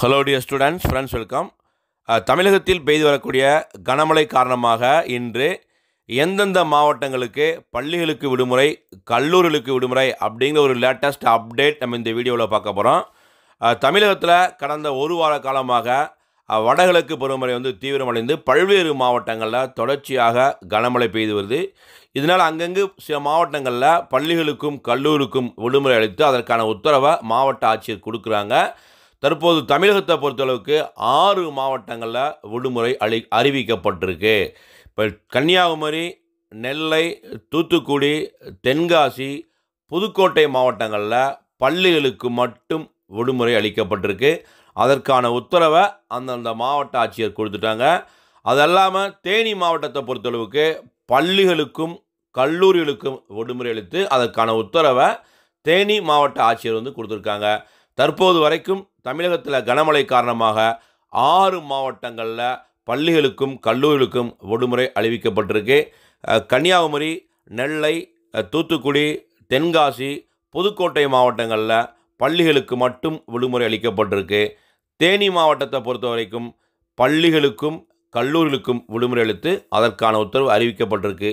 hello dear students friends welcome தமிழகத்தில் பெய்து வரக்கூடிய கனமழை காரணமாக இன்று எந்தெந்த மாவட்டங்களுக்கு பள்ளிகளுக்கு விடுமுறை கல்லூரிகளுக்கு விடுமுறை அப்படிங்கிற ஒரு லேட்டஸ்ட் அப்டேட் நம்ம இந்த வீடியோவில் பார்க்க போகிறோம் தமிழகத்தில் கடந்த ஒரு வார காலமாக வடகிழக்கு பருவமழை வந்து தீவிரமடைந்து பல்வேறு மாவட்டங்களில் தொடர்ச்சியாக கனமழை பெய்து வருது இதனால் அங்கங்கு சில மாவட்டங்களில் பள்ளிகளுக்கும் கல்லூரிக்கும் விடுமுறை அளித்து அதற்கான உத்தரவை மாவட்ட ஆட்சியர் கொடுக்குறாங்க தற்போது தமிழகத்தை பொறுத்தளவுக்கு ஆறு மாவட்டங்களில் விடுமுறை அளி அறிவிக்கப்பட்டிருக்கு இப்போ கன்னியாகுமரி நெல்லை தூத்துக்குடி தென்காசி புதுக்கோட்டை மாவட்டங்களில் பள்ளிகளுக்கு மட்டும் விடுமுறை அளிக்கப்பட்டிருக்கு அதற்கான உத்தரவை அந்தந்த மாவட்ட ஆட்சியர் கொடுத்துட்டாங்க அது இல்லாமல் தேனி மாவட்டத்தை பொறுத்தளவுக்கு பள்ளிகளுக்கும் கல்லூரிகளுக்கும் விடுமுறை அளித்து அதற்கான உத்தரவை தேனி மாவட்ட ஆட்சியர் வந்து கொடுத்துருக்காங்க தற்போது வரைக்கும் தமிழகத்தில் கனமழை காரணமாக ஆறு மாவட்டங்களில் பள்ளிகளுக்கும் கல்லூரிகளுக்கும் விடுமுறை அறிவிக்கப்பட்டிருக்கு கன்னியாகுமரி நெல்லை தூத்துக்குடி தென்காசி புதுக்கோட்டை மாவட்டங்களில் பள்ளிகளுக்கு மட்டும் விடுமுறை அளிக்கப்பட்டிருக்கு தேனி மாவட்டத்தை பொறுத்த வரைக்கும் பள்ளிகளுக்கும் கல்லூரிகளுக்கும் விடுமுறை அளித்து அதற்கான உத்தரவு அறிவிக்கப்பட்டிருக்கு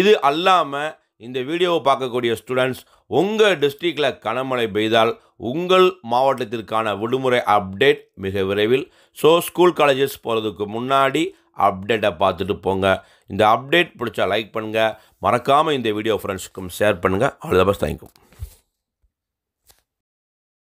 இது அல்லாமல் இந்த வீடியோவை பார்க்கக்கூடிய ஸ்டூடெண்ட்ஸ் உங்கள் டிஸ்ட்ரிக்டில் கனமழை பெய்தால் உங்கள் மாவட்டத்திற்கான விடுமுறை அப்டேட் மிக விரைவில் ஸோ ஸ்கூல் காலேஜஸ் போகிறதுக்கு முன்னாடி அப்டேட்டை பார்த்துட்டு போங்க இந்த அப்டேட் பிடிச்சா லைக் பண்ணுங்கள் மறக்காமல் இந்த வீடியோ ஃப்ரெண்ட்ஸுக்கும் ஷேர் பண்ணுங்கள் ஆல் தான் பஸ் தேங்க்யூ